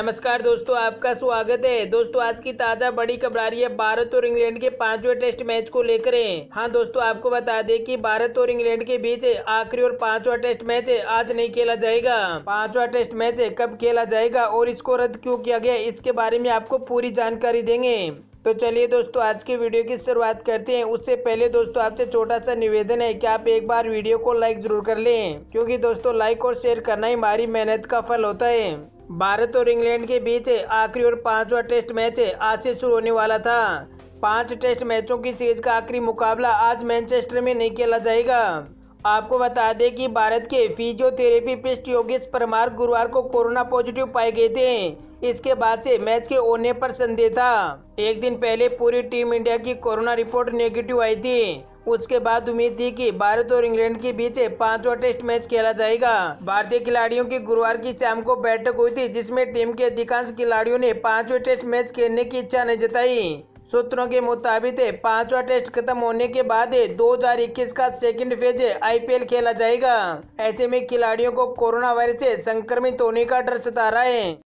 नमस्कार दोस्तों आपका स्वागत है दोस्तों आज की ताज़ा बड़ी खबर आ रही है भारत और इंग्लैंड के पांचवें टेस्ट मैच को लेकर है हाँ दोस्तों आपको बता दें कि भारत और इंग्लैंड के बीच आखिरी और पांचवा टेस्ट मैच आज नहीं खेला जाएगा पांचवा टेस्ट मैच कब खेला जाएगा और इसको रद्द क्यों किया गया इसके बारे में आपको पूरी जानकारी देंगे तो चलिए दोस्तों आज की वीडियो की शुरुआत करते हैं उससे पहले दोस्तों आपसे छोटा सा निवेदन है कि आप एक बार वीडियो को लाइक जरूर कर लें क्योंकि दोस्तों लाइक और शेयर करना ही हमारी मेहनत का फल होता है भारत और इंग्लैंड के बीच आखिरी और पांचवा टेस्ट मैच आज से शुरू होने वाला था पांच टेस्ट मैचों की सीरीज का आखिरी मुकाबला आज मैनचेस्टर में नहीं खेला जाएगा आपको बता दें कि भारत के फिजियोथेरेपिस्ट योगेश परमार गुरुवार को कोरोना पॉजिटिव पाए गए थे इसके बाद से मैच के होने पर संदेह था एक दिन पहले पूरी टीम इंडिया की कोरोना रिपोर्ट नेगेटिव आई थी उसके बाद उम्मीद थी कि भारत और इंग्लैंड के बीच पांचवा टेस्ट मैच खेला जाएगा भारतीय खिलाड़ियों की गुरुवार की शाम को बैठक हुई थी जिसमें टीम के अधिकांश खिलाड़ियों ने पांचवें टेस्ट मैच खेलने की इच्छा नहीं जताई सूत्रों के मुताबिक पांचवा टेस्ट खत्म होने के बाद 2021 का सेकंड फेज आईपीएल खेला जाएगा ऐसे में खिलाड़ियों को कोरोना वायरस से संक्रमित होने का डर सता रहा है